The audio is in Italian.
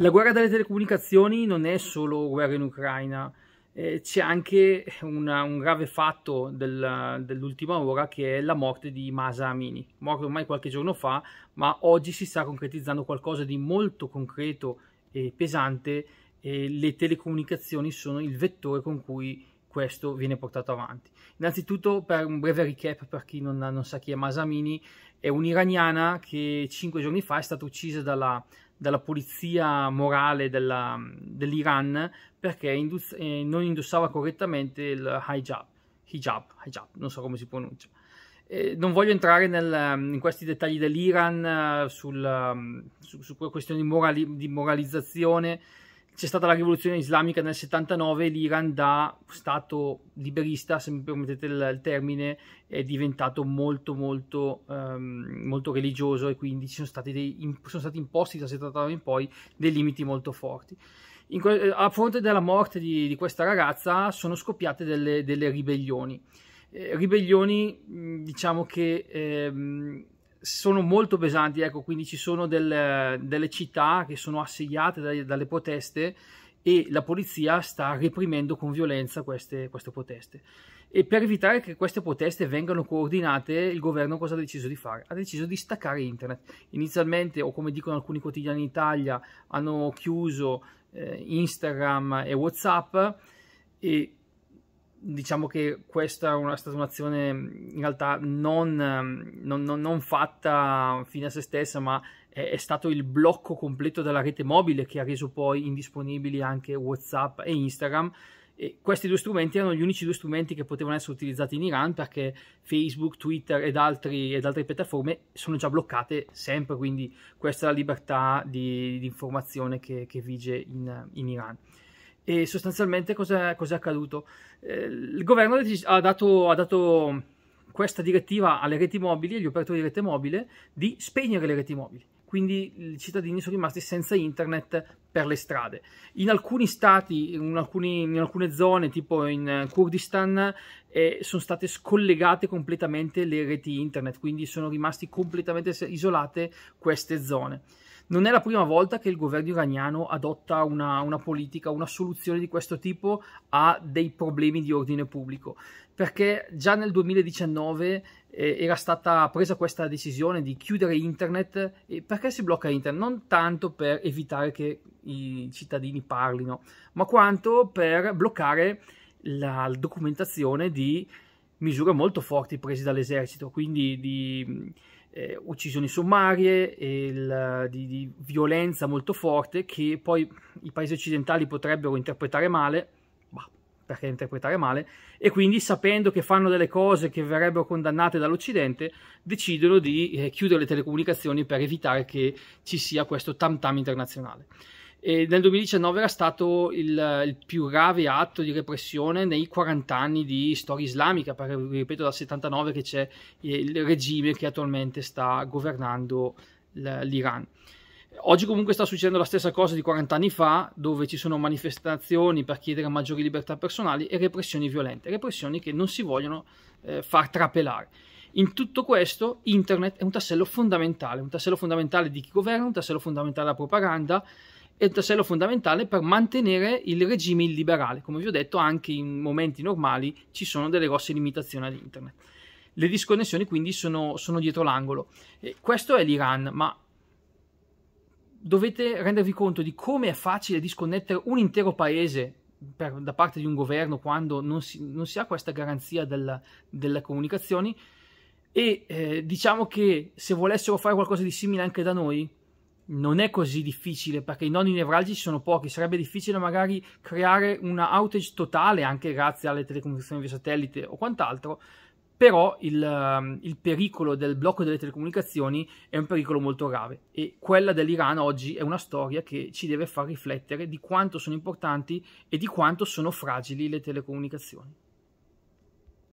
La guerra delle telecomunicazioni non è solo guerra in Ucraina, eh, c'è anche una, un grave fatto del, dell'ultima ora che è la morte di Masa Amini, morto ormai qualche giorno fa, ma oggi si sta concretizzando qualcosa di molto concreto e pesante e le telecomunicazioni sono il vettore con cui questo viene portato avanti. Innanzitutto, per un breve recap, per chi non, non sa chi è Masa Amini, è un'iraniana che cinque giorni fa è stata uccisa dalla, dalla pulizia morale dell'Iran perché induz, eh, non indossava correttamente il hijab, hijab, hijab, non so come si pronuncia. Eh, non voglio entrare nel, in questi dettagli dell'Iran, eh, mm, su, su, questioni morali, di moralizzazione, c'è stata la rivoluzione islamica nel 79, l'Iran da stato liberista, se mi permettete il, il termine, è diventato molto molto, ehm, molto religioso e quindi sono stati, dei, sono stati imposti dal 79 in poi dei limiti molto forti. In, eh, a fronte della morte di, di, questa ragazza sono scoppiate delle, delle ribellioni. Eh, ribellioni, diciamo che... Ehm, sono molto pesanti, ecco, quindi ci sono del, delle città che sono assediate dalle, dalle proteste e la polizia sta reprimendo con violenza queste, queste, proteste. E per evitare che queste proteste vengano coordinate, il governo cosa ha deciso di fare? Ha deciso di staccare internet. Inizialmente, o come dicono alcuni quotidiani in Italia, hanno chiuso eh, Instagram e Whatsapp e diciamo che questa è, stata un'azione mm, in realtà non, mm, non, non, non, fatta fine a se stessa, ma è, è, stato il blocco completo della rete mobile che ha reso poi indisponibili anche WhatsApp e Instagram. E questi due strumenti erano gli unici due strumenti che potevano essere utilizzati in Iran perché Facebook, Twitter ed, altri, ed altre piattaforme sono già bloccate sempre, quindi questa è la libertà di, di informazione che, che vige in, in Iran. E sostanzialmente cosa è accaduto? Eh, il governo ha dato, ha dato questa direttiva alle reti mobili, agli operatori di rete mobile, di spegnere le reti mobili quindi i cittadini sono rimasti senza internet per le strade. In alcuni stati, in, alcuni, in alcune zone, tipo in Kurdistan, eh, sono state scollegate completamente le reti internet, quindi sono rimaste completamente isolate queste zone. Non è la prima volta che il governo iraniano adotta una, una politica, una soluzione di questo tipo a dei problemi di ordine pubblico, perché già nel 2019 eh, era stata presa questa decisione di chiudere internet perché si blocca internet non tanto per evitare che i cittadini parlino ma quanto per bloccare la documentazione di misure molto forti prese dall'esercito quindi di eh, uccisioni sommarie, il, di, di, violenza molto forte che poi i paesi occidentali potrebbero interpretare male, bah, perché interpretare male, e quindi sapendo che fanno delle cose che verrebbero condannate dall'Occidente, decidono di eh, chiudere le telecomunicazioni per evitare che ci sia questo tam tam internazionale e nel 2019 era stato il, il, più grave atto di repressione nei 40 anni di storia islamica, perché ripeto dal 79 che c'è il regime che attualmente sta governando l'Iran. Oggi comunque sta succedendo la stessa cosa di 40 anni fa, dove ci sono manifestazioni per chiedere maggiori libertà personali e repressioni violente, repressioni che non si vogliono eh, far trapelare. In tutto questo internet è un tassello fondamentale, un tassello fondamentale di chi governa, un tassello fondamentale della propaganda, è il tassello fondamentale per mantenere il regime illiberale. Come vi ho detto, anche in momenti normali ci sono delle grosse limitazioni all'internet. Le disconnessioni quindi sono, sono dietro l'angolo. E questo è l'Iran, ma dovete rendervi conto di come è facile disconnettere un intero paese per, da parte di un governo quando non si, non si ha questa garanzia della, delle comunicazioni. E eh, diciamo che se volessero fare qualcosa di simile anche da noi, non è così difficile perché i nodi nevralgici sono pochi, sarebbe difficile magari creare una outage totale anche grazie alle telecomunicazioni via satellite o quant'altro, però il, ehm, il, pericolo del blocco delle telecomunicazioni è un pericolo molto grave e quella dell'Iran oggi è una storia che ci deve far riflettere di quanto sono importanti e di quanto sono fragili le telecomunicazioni.